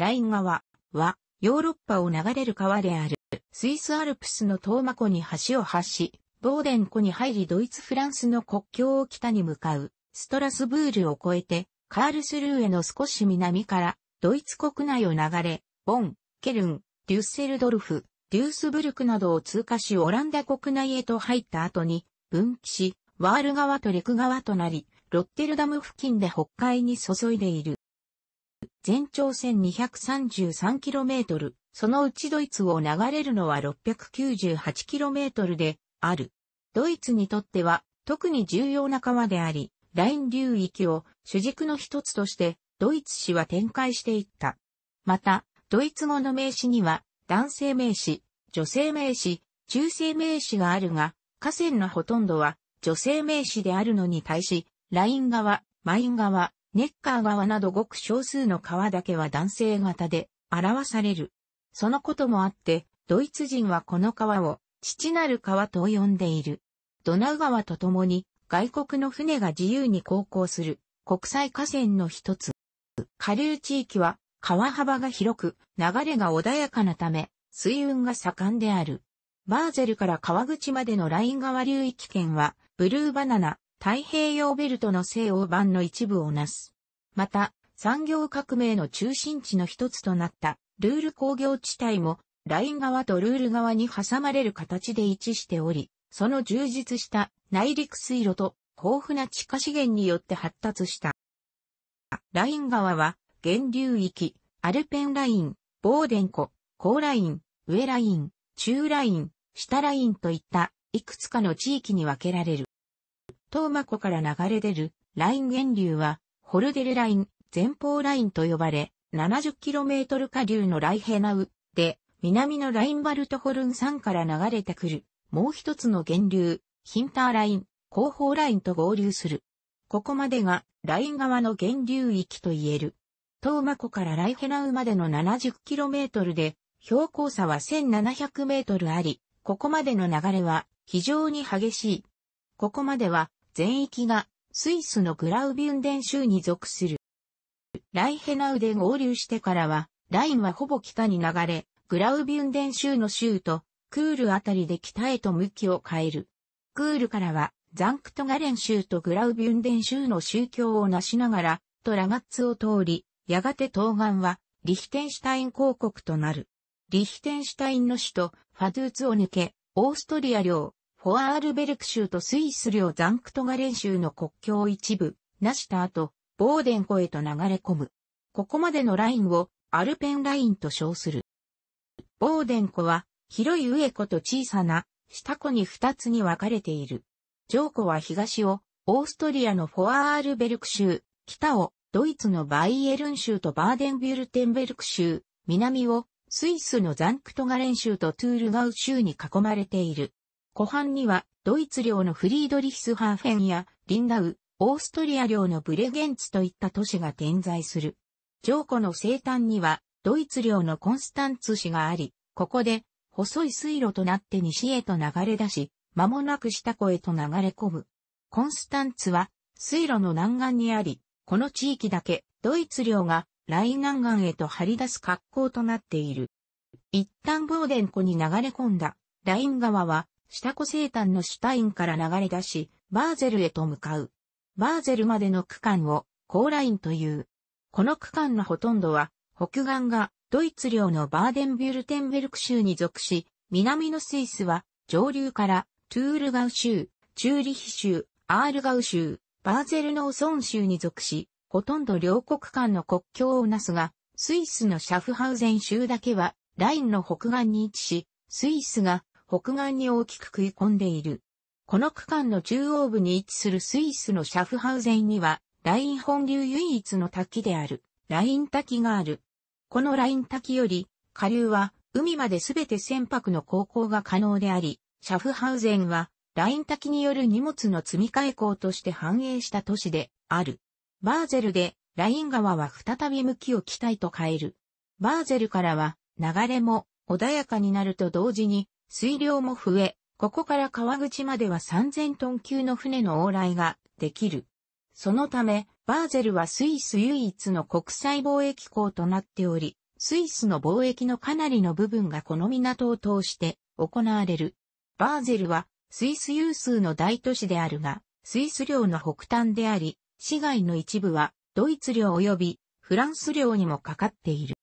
ライン川は、ヨーロッパを流れる川である、スイスアルプスのトーマ湖に橋を発し、ボーデン湖に入りドイツ・フランスの国境を北に向かう、ストラスブールを越えて、カールスルーへの少し南から、ドイツ国内を流れ、ボン、ケルン、デュッセルドルフ、デュースブルクなどを通過しオランダ国内へと入った後に、分岐し、ワール川とレク川となり、ロッテルダム付近で北海に注いでいる。全長 1233km、そのうちドイツを流れるのは 698km である。ドイツにとっては特に重要な川であり、ライン流域を主軸の一つとしてドイツ史は展開していった。また、ドイツ語の名詞には男性名詞、女性名詞、中性名詞があるが、河川のほとんどは女性名詞であるのに対し、ライン側、マイン側、ネッカー川などごく少数の川だけは男性型で表される。そのこともあって、ドイツ人はこの川を父なる川と呼んでいる。ドナウ川とともに外国の船が自由に航行する国際河川の一つ。下流地域は川幅が広く流れが穏やかなため水運が盛んである。バーゼルから川口までのライン川流域圏はブルーバナナ、太平洋ベルトの西欧版の一部をなす。また、産業革命の中心地の一つとなったルール工業地帯もライン側とルール側に挟まれる形で位置しており、その充実した内陸水路と豊富な地下資源によって発達した。ライン側は源流域、アルペンライン、ボーデン湖、高ライン、上ライン、中ライン、下ラインといったいくつかの地域に分けられる。東馬湖から流れ出るライン源流は、ホルデルライン、前方ラインと呼ばれ、70km 下流のライヘナウで、南のラインバルトホルン山から流れてくる、もう一つの源流、ヒンターライン、後方ラインと合流する。ここまでが、ライン側の源流域と言える。東馬湖からライヘナウまでの 70km で、標高差は 1700m あり、ここまでの流れは非常に激しい。ここまでは全域がスイスのグラウビュンデン州に属する。ライヘナウで合流してからは、ラインはほぼ北に流れ、グラウビュンデン州の州と、クールあたりで北へと向きを変える。クールからは、ザンクトガレン州とグラウビュンデン州の宗教をなしながら、とラガッツを通り、やがて東岸は、リヒテンシュタイン公国となる。リヒテンシュタインの首都、ファドゥーツを抜け、オーストリア領、フォアールベルク州とスイス領ザンクトガレン州の国境を一部、なした後、ボーデン湖へと流れ込む。ここまでのラインをアルペンラインと称する。ボーデン湖は広い上湖と小さな下湖に二つに分かれている。上湖は東をオーストリアのフォアールベルク州、北をドイツのバイエルン州とバーデンビュルテンベルク州、南をスイスのザンクトガレン州とトゥールガウ州に囲まれている。湖畔には、ドイツ領のフリードリヒスハーフェンや、リンダウ、オーストリア領のブレゲンツといった都市が点在する。上湖の西端には、ドイツ領のコンスタンツ市があり、ここで、細い水路となって西へと流れ出し、間もなく下湖へと流れ込む。コンスタンツは、水路の南岸にあり、この地域だけ、ドイツ領が、ライン南岸へと張り出す格好となっている。一旦ボーデン湖に流れ込んだ、ライン川は、下湖生誕のシュタインから流れ出し、バーゼルへと向かう。バーゼルまでの区間を、高ラインという。この区間のほとんどは、北岸がドイツ領のバーデンビュルテンベルク州に属し、南のスイスは上流からトゥールガウ州、チューリヒ州、アールガウ州、バーゼルノーソン州に属し、ほとんど両国間の国境をなすが、スイスのシャフハウゼン州だけはラインの北岸に位置し、スイスが北岸に大きく食い込んでいる。この区間の中央部に位置するスイスのシャフハウゼンには、ライン本流唯一の滝である、ライン滝がある。このライン滝より、下流は海まで全て船舶の航行が可能であり、シャフハウゼンは、ライン滝による荷物の積み替え港として繁栄した都市である。バーゼルで、ライン川は再び向きを期待と変える。バーゼルからは、流れも穏やかになると同時に、水量も増え、ここから川口までは3000トン級の船の往来ができる。そのため、バーゼルはスイス唯一の国際貿易港となっており、スイスの貿易のかなりの部分がこの港を通して行われる。バーゼルはスイス有数の大都市であるが、スイス領の北端であり、市街の一部はドイツ領及びフランス領にもかかっている。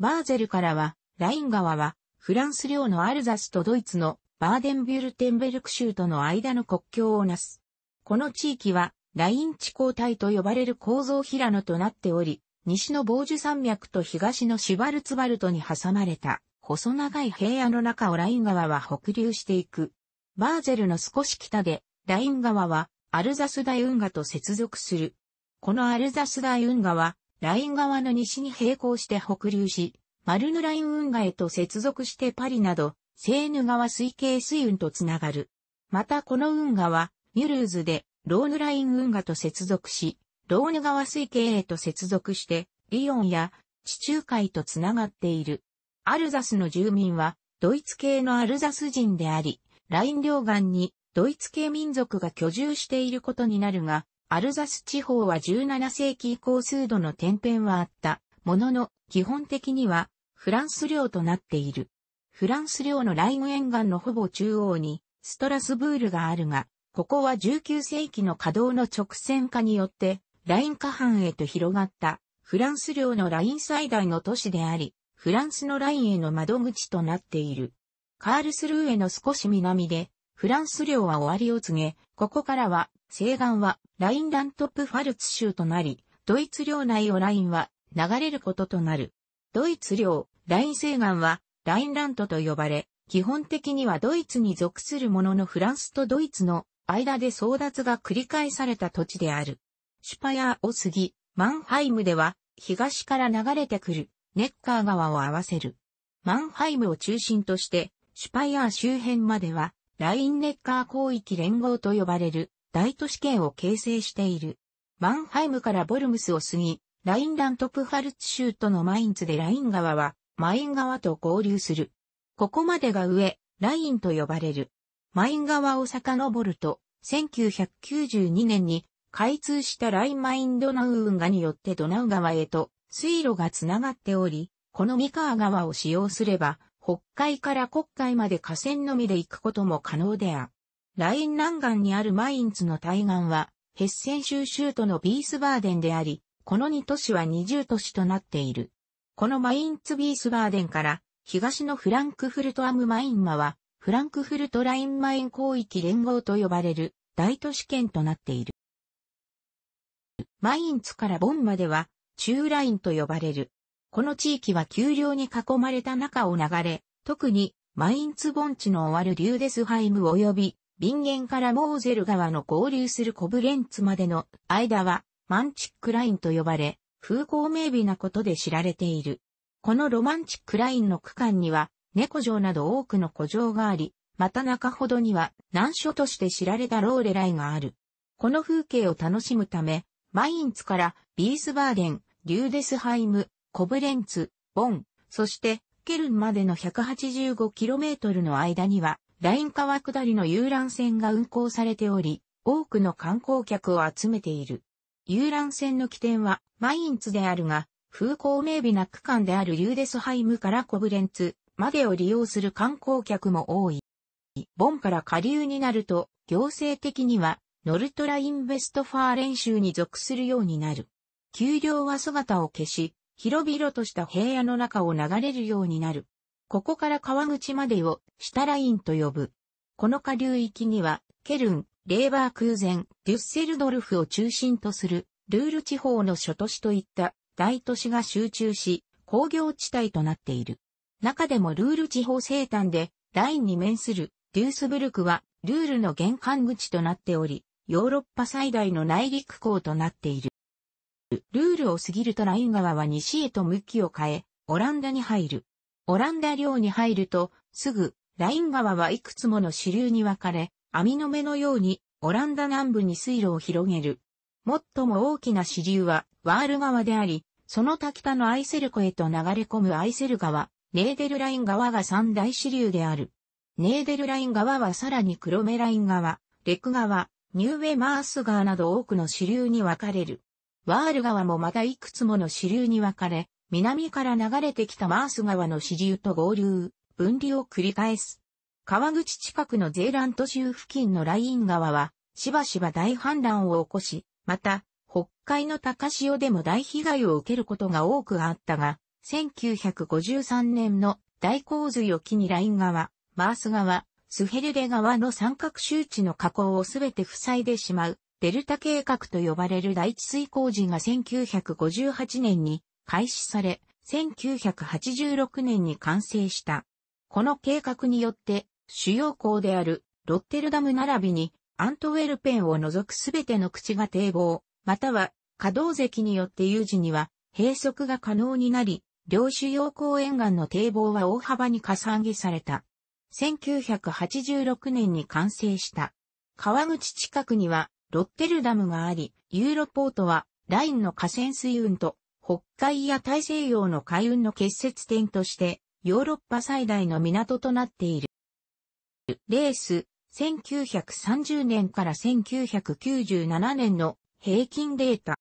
バーゼルからはライン川はフランス領のアルザスとドイツのバーデンビュルテンベルク州との間の国境をなす。この地域は、ライン地交帯と呼ばれる構造平野となっており、西の防樹山脈と東のシバルツバルトに挟まれた、細長い平野の中をライン川は北流していく。バーゼルの少し北で、ライン川は、アルザス大運河と接続する。このアルザス大運河は、ライン川の西に並行して北流し、マルヌライン運河へと接続してパリなど、セーヌ川水系水運とつながる。またこの運河は、ミュルーズで、ローヌライン運河と接続し、ローヌ川水系へと接続して、リヨンや地中海とつながっている。アルザスの住民は、ドイツ系のアルザス人であり、ライン両岸にドイツ系民族が居住していることになるが、アルザス地方は17世紀以降数度の天変はあった、ものの、基本的にはフランス領となっている。フランス領のライム沿岸のほぼ中央に、ストラスブールがあるが、ここは19世紀の稼働の直線化によって、ライン下半へと広がった、フランス領のライン最大の都市であり、フランスのラインへの窓口となっている。カールスルーへの少し南で、フランス領は終わりを告げ、ここからは、西岸はラインラントップファルツ州となり、ドイツ領内をラインは流れることとなる。ドイツ領、ライン西岸は、ラインラントと呼ばれ、基本的にはドイツに属するもののフランスとドイツの間で争奪が繰り返された土地である。シュパヤーを過ぎ、マンハイムでは、東から流れてくる、ネッカー川を合わせる。マンハイムを中心として、シュパイアー周辺までは、ラインネッカー広域連合と呼ばれる大都市圏を形成している。マンハイムからボルムスを過ぎ、ラインラントプハルツ州とのマインツでライン川はマイン川と合流する。ここまでが上、ラインと呼ばれる。マイン川を遡ると、1992年に開通したラインマインドナウ運河によってドナウ川へと水路がつながっており、この三河川を使用すれば、北海から国海まで河川のみで行くことも可能であライン南岸にあるマインツの対岸は、ヘッセン州州都のビースバーデンであり、この2都市は20都市となっている。このマインツビースバーデンから東のフランクフルトアムマインマはフランクフルトラインマイン広域連合と呼ばれる大都市圏となっている。マインツからボンまでは中ラインと呼ばれる。この地域は丘陵に囲まれた中を流れ、特にマインツ盆地の終わるリューデスハイム及び、ビンゲンからモーゼル川の合流するコブレンツまでの間はマンチックラインと呼ばれ、風光明媚なことで知られている。このロマンチックラインの区間には、猫城など多くの古城があり、また中ほどには難所として知られたローレライがある。この風景を楽しむため、マインツからビースバーデン、リューデスハイム、コブレンツ、ボン、そしてケルンまでの 185km の間には、ライン川下りの遊覧船が運行されており、多くの観光客を集めている。遊覧船の起点はマインツであるが、風光明媚な区間であるユーデスハイムからコブレンツまでを利用する観光客も多い。ボンから下流になると、行政的にはノルトラインベストファー練習に属するようになる。丘陵は姿を消し、広々とした平野の中を流れるようになる。ここから川口までを、シタラインと呼ぶ。この下流域には、ケルン、レーバー空前、デュッセルドルフを中心とする、ルール地方の諸都市といった大都市が集中し、工業地帯となっている。中でもルール地方生誕で、ラインに面するデュースブルクは、ルールの玄関口となっており、ヨーロッパ最大の内陸港となっている。ルールを過ぎるとライン川は西へと向きを変え、オランダに入る。オランダ領に入ると、すぐ、ライン川はいくつもの支流に分かれ、網の目のようにオランダ南部に水路を広げる。最も大きな支流はワール川であり、その滝田のアイセル湖へと流れ込むアイセル川、ネーデルライン川が三大支流である。ネーデルライン川はさらにクロメライン川、レク川、ニューウェマース川など多くの支流に分かれる。ワール川もまたいくつもの支流に分かれ、南から流れてきたマース川の支流と合流、分離を繰り返す。川口近くのゼーラント州付近のライン川は、しばしば大氾濫を起こし、また、北海の高潮でも大被害を受けることが多くあったが、1953年の大洪水を機にライン川、マース川、スヘルレ川の三角周知の河口をすべて塞いでしまう、デルタ計画と呼ばれる第一水工事が1958年に開始され、1986年に完成した。この計画によって、主要港であるロッテルダム並びにアントウェルペンを除くすべての口が堤防、または可動石によって有事には閉塞が可能になり、両主要港沿岸の堤防は大幅に加算下された。1986年に完成した。川口近くにはロッテルダムがあり、ユーロポートはラインの河川水運と北海や大西洋の海運の結節点としてヨーロッパ最大の港となっている。レース、1930年から1997年の平均データ。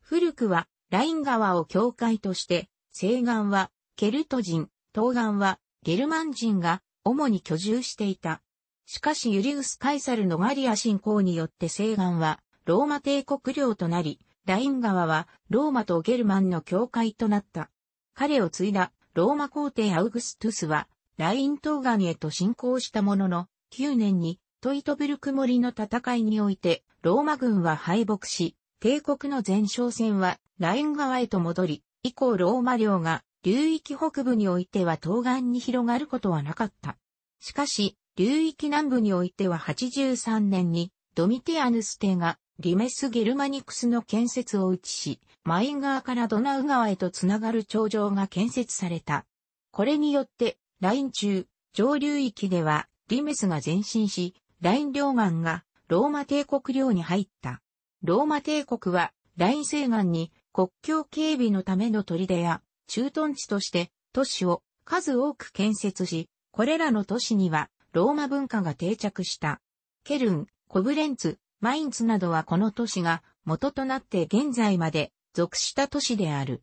古くはライン川を境界として、西岸はケルト人、東岸はゲルマン人が主に居住していた。しかしユリウス・カイサルのガリア侵攻によって西岸はローマ帝国領となり、ライン川はローマとゲルマンの境界となった。彼を継いだローマ皇帝アウグストゥスはライン東岸へと侵攻したものの、9年にトイトブルク森の戦いにおいて、ローマ軍は敗北し、帝国の前哨戦はライン側へと戻り、以降ローマ領が流域北部においては東岸に広がることはなかった。しかし、流域南部においては83年にドミティアヌス帝がリメス・ゲルマニクスの建設を打ちし、マイン川からドナウ川へとつながる頂上が建設された。これによってライン中、上流域ではリメスが前進し、ライン両岸がローマ帝国領に入った。ローマ帝国はライン西岸に国境警備のための砦や駐屯地として都市を数多く建設し、これらの都市にはローマ文化が定着した。ケルン、コブレンツ、マインツなどはこの都市が元となって現在まで属した都市である。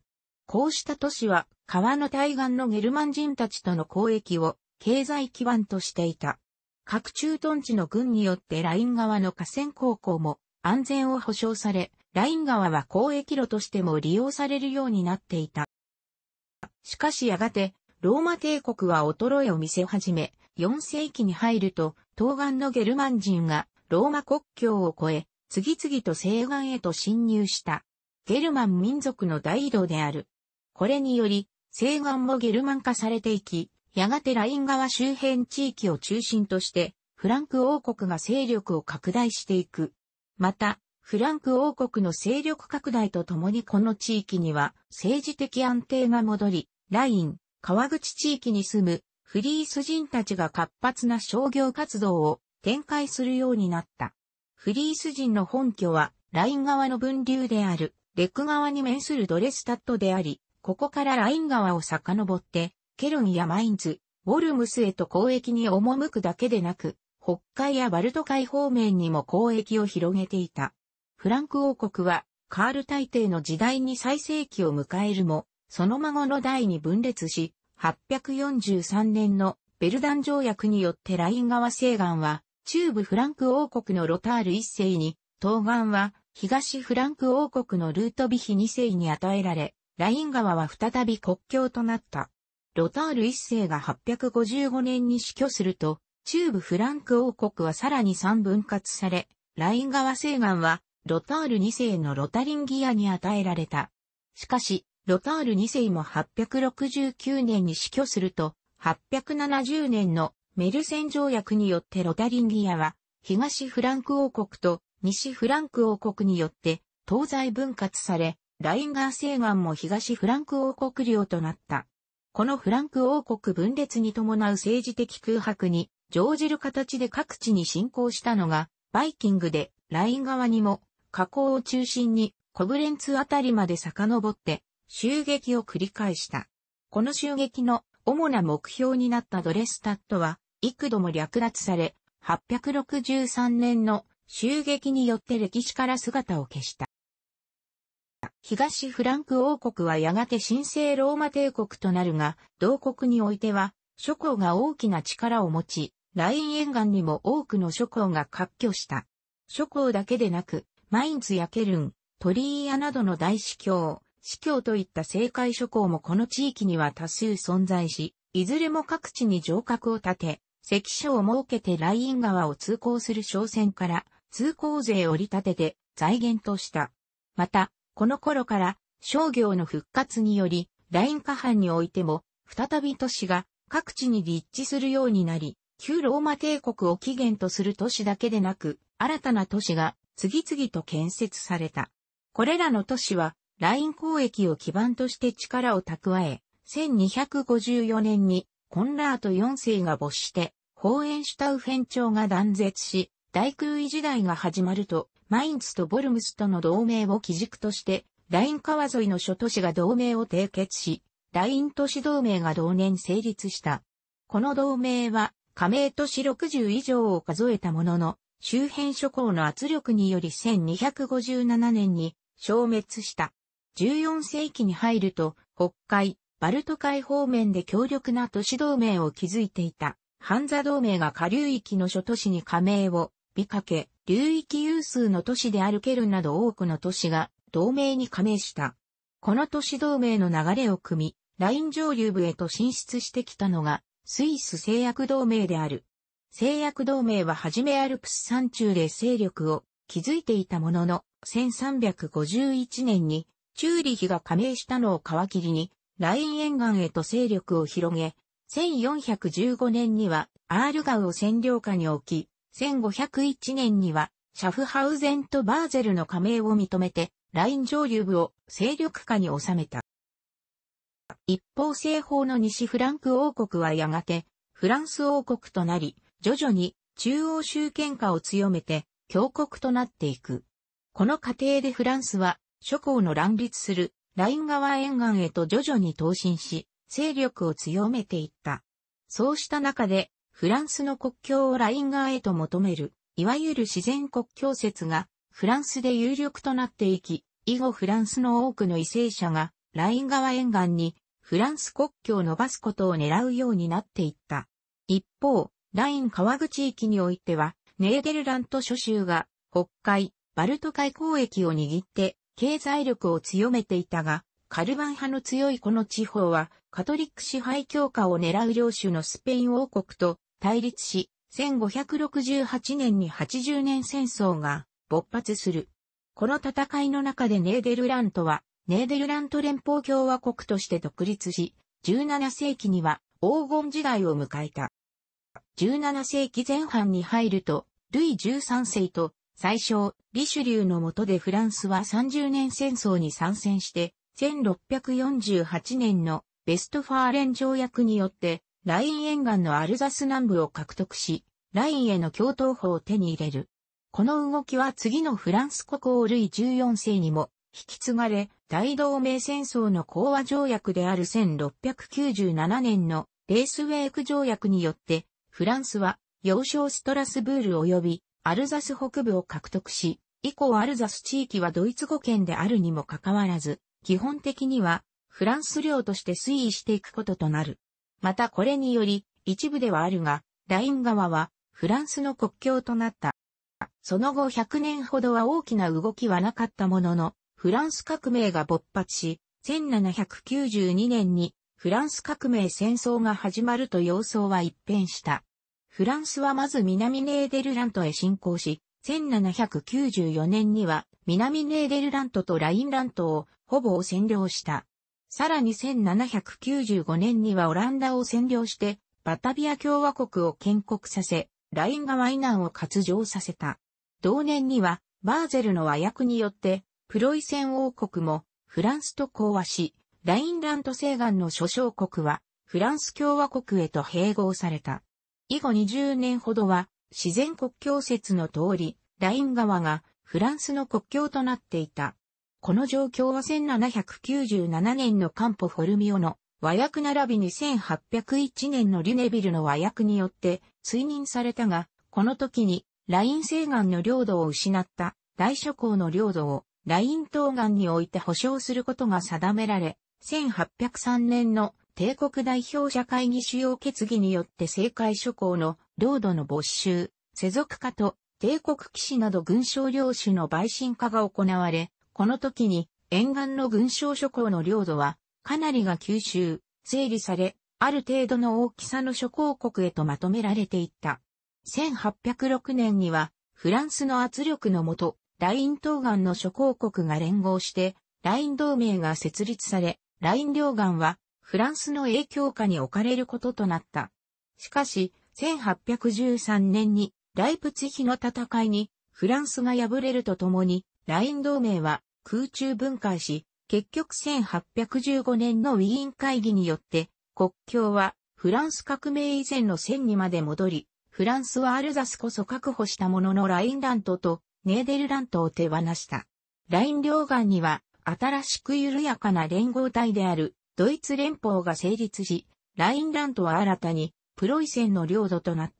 こうした都市は川の対岸のゲルマン人たちとの交易を経済基盤としていた。各駐屯地の軍によってライン側の河川航行も安全を保障され、ライン側は交易路としても利用されるようになっていた。しかしやがて、ローマ帝国は衰えを見せ始め、4世紀に入ると、東岸のゲルマン人がローマ国境を越え、次々と西岸へと侵入した。ゲルマン民族の大移動であるこれにより、西岸もゲルマン化されていき、やがてライン川周辺地域を中心として、フランク王国が勢力を拡大していく。また、フランク王国の勢力拡大とともにこの地域には政治的安定が戻り、ライン、川口地域に住むフリース人たちが活発な商業活動を展開するようになった。フリース人の本拠はライン側の分流であるレック川に面するドレスタッドであり、ここからライン川を遡って、ケルンやマインズ、ウォルムスへと交易に赴くだけでなく、北海やバルト海方面にも交易を広げていた。フランク王国は、カール大帝の時代に最盛期を迎えるも、その孫の代に分裂し、843年のベルダン条約によってライン川西岸は、中部フランク王国のロタール一世に、東岸は東フランク王国のルートビヒ二世に与えられ、ライン川は再び国境となった。ロタール一世が855年に死去すると、中部フランク王国はさらに3分割され、ライン川西岸はロタール2世のロタリンギアに与えられた。しかし、ロタール2世も869年に死去すると、870年のメルセン条約によってロタリンギアは、東フランク王国と西フランク王国によって東西分割され、ライン川西岸も東フランク王国領となった。このフランク王国分裂に伴う政治的空白に乗じる形で各地に侵攻したのが、バイキングでライン側にも河口を中心にコブレンツあたりまで遡って襲撃を繰り返した。この襲撃の主な目標になったドレスタットは幾度も略奪され、863年の襲撃によって歴史から姿を消した。東フランク王国はやがて神聖ローマ帝国となるが、同国においては、諸侯が大きな力を持ち、ライン沿岸にも多くの諸侯が割拠した。諸侯だけでなく、マインツやケルン、トリーヤなどの大司教、司教といった政界諸侯もこの地域には多数存在し、いずれも各地に城郭を建て、関所を設けてライン川を通行する商船から通行税を利立てて財源とした。また、この頃から商業の復活により、ライン下半においても、再び都市が各地に立地するようになり、旧ローマ帝国を起源とする都市だけでなく、新たな都市が次々と建設された。これらの都市は、ライン交易を基盤として力を蓄え、1254年にコンラート4世が没して、ホーエンシュタウフェン朝が断絶し、大空位時代が始まると、マインツとボルムスとの同盟を基軸として、ライン川沿いの諸都市が同盟を締結し、ライン都市同盟が同年成立した。この同盟は、加盟都市60以上を数えたものの、周辺諸侯の圧力により1257年に消滅した。14世紀に入ると、北海、バルト海方面で強力な都市同盟を築いていた、ハンザ同盟が下流域の諸都市に加盟を、美かけ、流域有数の都市であるケルンなど多くの都市が同盟に加盟した。この都市同盟の流れを組み、ライン上流部へと進出してきたのが、スイス製薬同盟である。製薬同盟ははじめアルプス山中で勢力を築いていたものの、1351年にチューリヒが加盟したのを皮切りに、ライン沿岸へと勢力を広げ、1415年にはアールガウを占領下に置き、1501年には、シャフハウゼンとバーゼルの加盟を認めて、ライン上流部を勢力下に収めた。一方西方の西フランク王国はやがて、フランス王国となり、徐々に中央集権化を強めて、強国となっていく。この過程でフランスは、諸侯の乱立するライン川沿岸へと徐々に投進し、勢力を強めていった。そうした中で、フランスの国境をライン側へと求める、いわゆる自然国境説が、フランスで有力となっていき、以後フランスの多くの為政者が、ライン川沿岸に、フランス国境を伸ばすことを狙うようになっていった。一方、ライン川口域においては、ネーデルラント諸州が、北海、バルト海交易を握って、経済力を強めていたが、カルバン派の強いこの地方は、カトリック支配強化を狙う領主のスペイン王国と、対立し、1568年に80年戦争が勃発する。この戦いの中でネーデルラントは、ネーデルラント連邦共和国として独立し、17世紀には黄金時代を迎えた。17世紀前半に入ると、ルイ13世と最初、リシュリューの下でフランスは30年戦争に参戦して、1648年のベストファーレン条約によってライン沿岸のアルザス南部を獲得し、ラインへの共闘法を手に入れる。この動きは次のフランス国王ルイ14世にも引き継がれ、大同盟戦争の講和条約である1697年のレースウェイク条約によって、フランスは要衝ストラスブール及びアルザス北部を獲得し、以降アルザス地域はドイツ語圏であるにもかかわらず、基本的にはフランス領として推移していくこととなる。またこれにより、一部ではあるが、ライン川はフランスの国境となった。その後100年ほどは大きな動きはなかったものの、フランス革命が勃発し、1792年にフランス革命戦争が始まると様相は一変した。フランスはまず南ネーデルラントへ侵攻し、1794年には南ネーデルラントとラインラントをほぼ占領した。さらに1795年にはオランダを占領して、バタビア共和国を建国させ、ライン川以南を割上させた。同年には、バーゼルの和訳によって、プロイセン王国もフランスと講和し、ラインラント西岸の諸小国は、フランス共和国へと併合された。以後20年ほどは、自然国境説の通り、ライン川がフランスの国境となっていた。この状況は1797年のカンポ・フォルミオの和訳並びに1801年のリュネビルの和訳によって推認されたが、この時にライン西岸の領土を失った大諸侯の領土をライン東岸において保障することが定められ、1803年の帝国代表者会議主要決議によって政界諸侯の領土の没収、世俗化と帝国騎士など軍商領主の陪審化が行われ、この時に沿岸の群礁諸港の領土はかなりが吸収、整理され、ある程度の大きさの諸公国へとまとめられていった。1806年にはフランスの圧力のもと、ライン東岸の諸公国が連合して、ライン同盟が設立され、ライン両岸はフランスの影響下に置かれることとなった。しかし、1813年にライプツヒの戦いにフランスが敗れるとともにライン同盟は空中分解し、結局1815年のウィーン会議によって国境はフランス革命以前の線にまで戻り、フランスはアルザスこそ確保したもののラインラントとネーデルラントを手放した。ライン両岸には新しく緩やかな連合体であるドイツ連邦が成立し、ラインラントは新たにプロイセンの領土となっ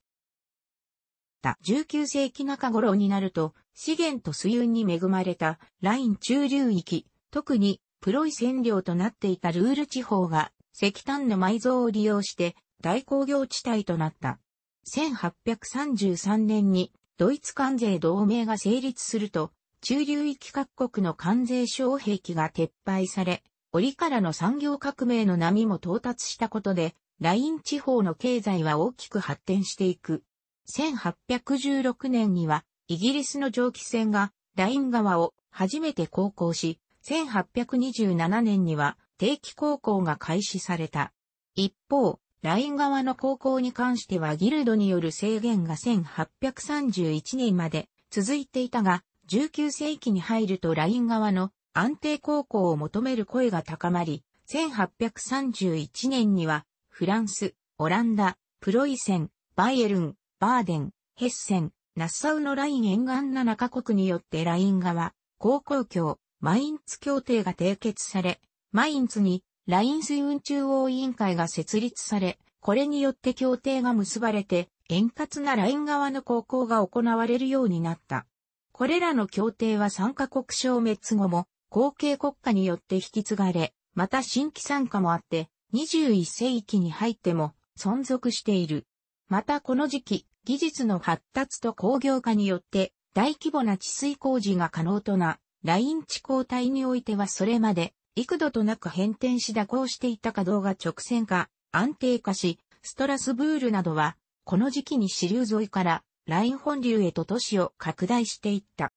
た。19世紀中頃になると資源と水運に恵まれたライン中流域、特にプロイ占領となっていたルール地方が石炭の埋蔵を利用して大工業地帯となった。1833年にドイツ関税同盟が成立すると、中流域各国の関税障壁が撤廃され、折からの産業革命の波も到達したことで、ライン地方の経済は大きく発展していく。1816年にはイギリスの蒸気船がライン川を初めて航行し、1827年には定期航行が開始された。一方、ライン側の航行に関してはギルドによる制限が1831年まで続いていたが、19世紀に入るとライン側の安定航行を求める声が高まり、1831年にはフランス、オランダ、プロイセン、バイエルン、バーデン、ヘッセン、ナッサウのライン沿岸7カ国によってライン側、高校協、マインツ協定が締結され、マインツにライン水運中央委員会が設立され、これによって協定が結ばれて、円滑なライン側の航行が行われるようになった。これらの協定は参加国消滅後も、後継国家によって引き継がれ、また新規参加もあって、21世紀に入っても存続している。またこの時期、技術の発達と工業化によって大規模な治水工事が可能とな、ライン地高帯においてはそれまで幾度となく変転し蛇行していた稼働が直線化、安定化し、ストラスブールなどは、この時期に支流沿いからライン本流へと都市を拡大していった。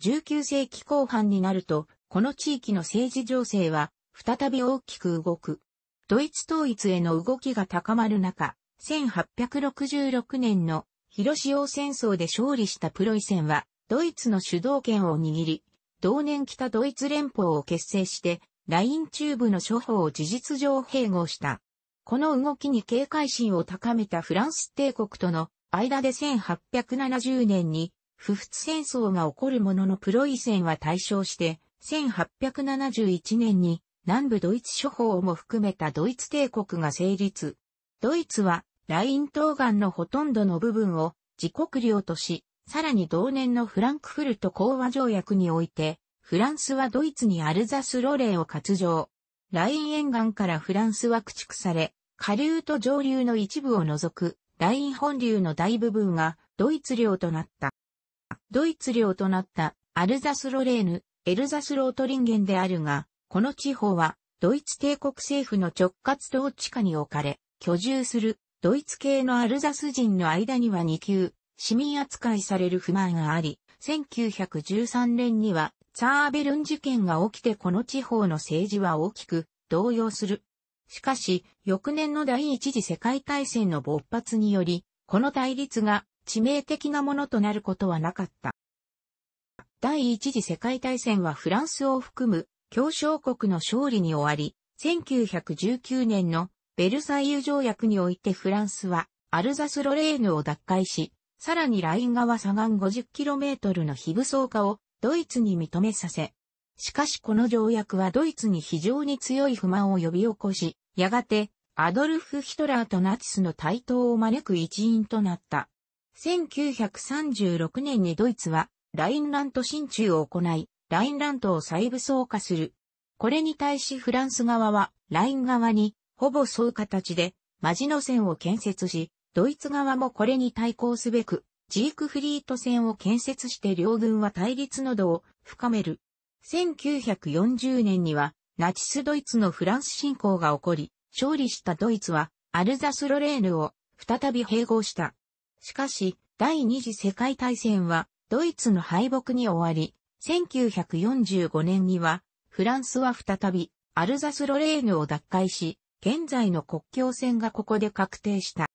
19世紀後半になると、この地域の政治情勢は再び大きく動く。ドイツ統一への動きが高まる中、1866年の広潮戦争で勝利したプロイセンは、ドイツの主導権を握り、同年北ドイツ連邦を結成して、ライン中部の諸法を事実上併合した。この動きに警戒心を高めたフランス帝国との間で1870年に不仏戦争が起こるもののプロイセンは対象して、1871年に南部ドイツ諸法も含めたドイツ帝国が成立。ドイツはライン東岸のほとんどの部分を自国領とし、さらに同年のフランクフルト講和条約において、フランスはドイツにアルザスロレーを割譲。ライン沿岸からフランスは駆逐され、下流と上流の一部を除く、ライン本流の大部分がドイツ領となった。ドイツ領となったアルザスロレーヌ、エルザスロートリンゲンであるが、この地方はドイツ帝国政府の直轄統治下に置かれ、居住するドイツ系のアルザス人の間には2級、市民扱いされる不満があり、1913年にはツァーベルン事件が起きてこの地方の政治は大きく動揺する。しかし、翌年の第一次世界大戦の勃発により、この対立が致命的なものとなることはなかった。第一次世界大戦はフランスを含む協商国の勝利に終わり、1919年のベルサイユ条約においてフランスは、アルザスロレーヌを奪回し、さらにライン川左岸 50km の非武装化をドイツに認めさせ。しかしこの条約はドイツに非常に強い不満を呼び起こし、やがてアドルフ・ヒトラーとナチスの対等を招く一因となった。1936年にドイツはラインラント進駐を行い、ラインラントを再武装化する。これに対しフランス側はライン側にほぼ沿う形で、マジノ線を建設し、ドイツ側もこれに対抗すべく、ジークフリート線を建設して両軍は対立の度を深める。1940年には、ナチスドイツのフランス侵攻が起こり、勝利したドイツは、アルザスロレーヌを再び併合した。しかし、第二次世界大戦は、ドイツの敗北に終わり、1945年には、フランスは再び、アルザスロレーヌを奪回し、現在の国境線がここで確定した。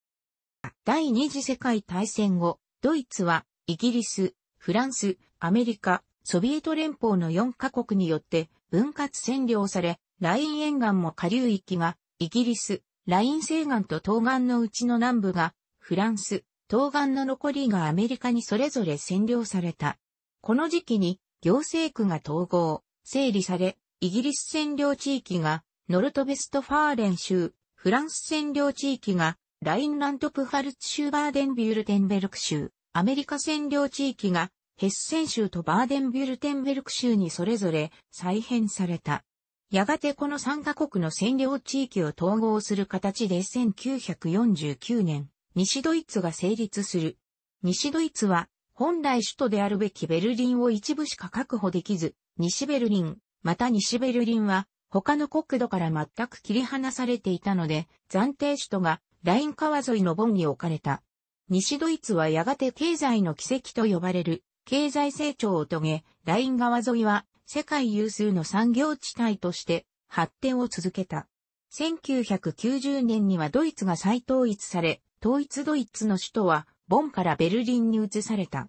第二次世界大戦後、ドイツはイギリス、フランス、アメリカ、ソビエト連邦の4カ国によって分割占領され、ライン沿岸も下流域がイギリス、ライン西岸と東岸のうちの南部がフランス、東岸の残りがアメリカにそれぞれ占領された。この時期に行政区が統合、整理され、イギリス占領地域がノルトベストファーレン州、フランス占領地域が、ラインラントプハルツ州バーデンビュルテンベルク州、アメリカ占領地域が、ヘッセン州とバーデンビュルテンベルク州にそれぞれ再編された。やがてこの3カ国の占領地域を統合する形で1949年、西ドイツが成立する。西ドイツは、本来首都であるべきベルリンを一部しか確保できず、西ベルリン、また西ベルリンは、他の国土から全く切り離されていたので、暫定首都がライン川沿いのボンに置かれた。西ドイツはやがて経済の奇跡と呼ばれる経済成長を遂げ、ライン川沿いは世界有数の産業地帯として発展を続けた。1990年にはドイツが再統一され、統一ドイツの首都はボンからベルリンに移された。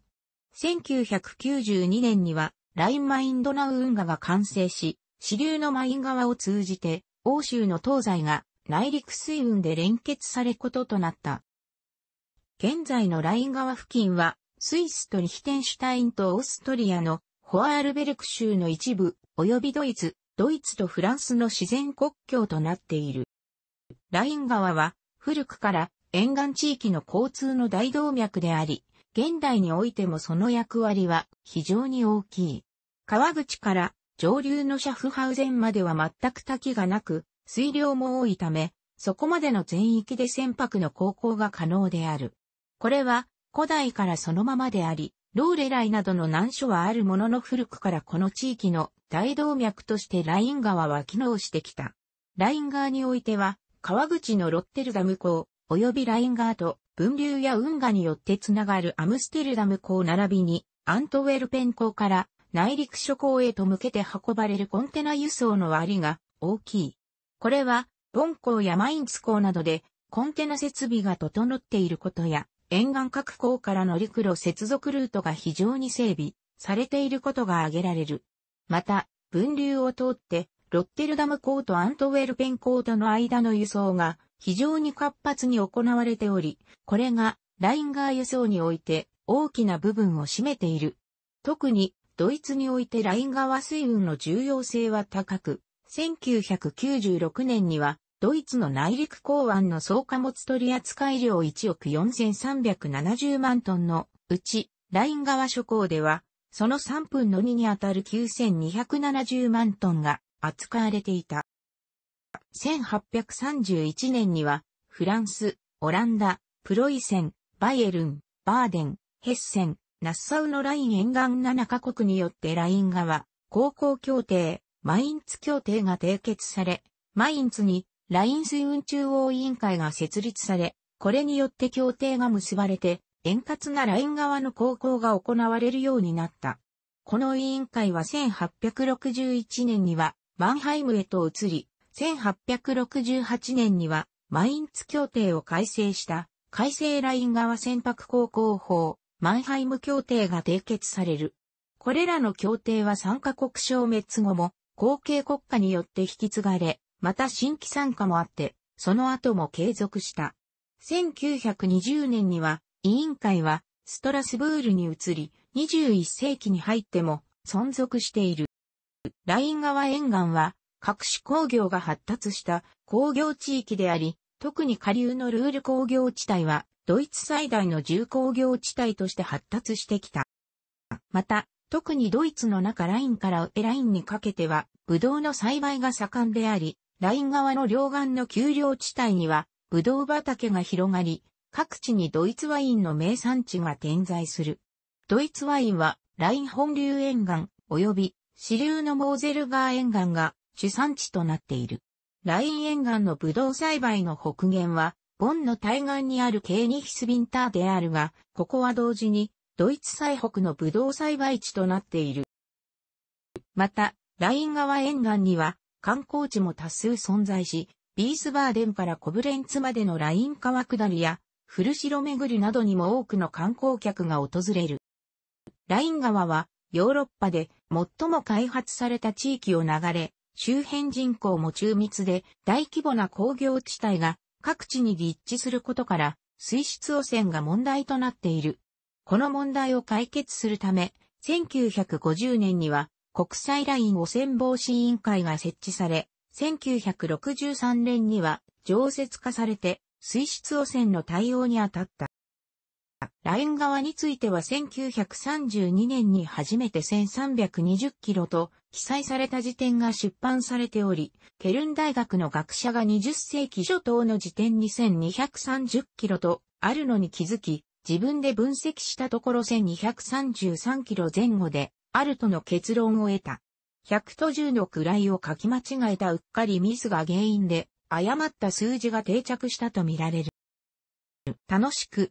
1992年にはラインマインドナウ運河が完成し、支流のマイン川を通じて、欧州の東西が内陸水運で連結されこととなった。現在のライン川付近は、スイスとリヒテンシュタインとオーストリアのホアールベルク州の一部、及びドイツ、ドイツとフランスの自然国境となっている。ライン川は、古くから沿岸地域の交通の大動脈であり、現代においてもその役割は非常に大きい。川口から上流のシャフハウゼンまでは全く滝がなく、水量も多いため、そこまでの全域で船舶の航行が可能である。これは古代からそのままであり、ローレライなどの難所はあるものの古くからこの地域の大動脈としてライン川は機能してきた。ライン川においては、川口のロッテルダム港、及びライン川と分流や運河によってつながるアムステルダム港並びに、アントウェルペン港から内陸諸港へと向けて運ばれるコンテナ輸送の割が大きい。これは、ン港やマインツ港などでコンテナ設備が整っていることや、沿岸各港からの陸路接続ルートが非常に整備されていることが挙げられる。また、分流を通って、ロッテルダム港とアントウェルペン港との間の輸送が非常に活発に行われており、これがラインガー輸送において大きな部分を占めている。特にドイツにおいてライン川水運の重要性は高く、1996年には、ドイツの内陸港湾の総貨物取扱量1億4370万トンのうち、ライン川諸港では、その3分の2にあたる9270万トンが扱われていた。1831年には、フランス、オランダ、プロイセン、バイエルン、バーデン、ヘッセン、ナッサウのライン沿岸7カ国によってライン側、高校協定、マインツ協定が締結され、マインツにライン水運中央委員会が設立され、これによって協定が結ばれて、円滑なライン側の高校が行われるようになった。この委員会は1861年にはマンハイムへと移り、1868年にはマインツ協定を改正した改正ライン側船舶高校法マンハイム協定が締結される。これらの協定は参加国消滅後も、後継国家によって引き継がれ、また新規参加もあって、その後も継続した。1920年には、委員会は、ストラスブールに移り、21世紀に入っても、存続している。ライン川沿岸は、各種工業が発達した工業地域であり、特に下流のルール工業地帯は、ドイツ最大の重工業地帯として発達してきた。また、特にドイツの中ラインからエラインにかけては、ブドウの栽培が盛んであり、ライン側の両岸の丘陵地帯には、ブドウ畑が広がり、各地にドイツワインの名産地が点在する。ドイツワインは、ライン本流沿岸、及び支流のモーゼル川沿岸が主産地となっている。ライン沿岸のブドウ栽培の北限は、ボンの対岸にあるケーニヒスビンターであるが、ここは同時に、ドイツ最北のブドウ栽培地となっている。また、ライン川沿岸には、観光地も多数存在し、ビースバーデンからコブレンツまでのライン川下りや、古城巡りなどにも多くの観光客が訪れる。ライン川は、ヨーロッパで最も開発された地域を流れ、周辺人口も中密で大規模な工業地帯が各地に立地することから水質汚染が問題となっている。この問題を解決するため、1950年には国際ライン汚染防止委員会が設置され、1963年には常設化されて水質汚染の対応に当たった。ライン側については1932年に初めて1320キロと記載された辞典が出版されており、ケルン大学の学者が20世紀初頭の辞典2230キロとあるのに気づき、自分で分析したところ1233キロ前後であるとの結論を得た。100と10の位を書き間違えたうっかりミスが原因で誤った数字が定着したとみられる。楽しく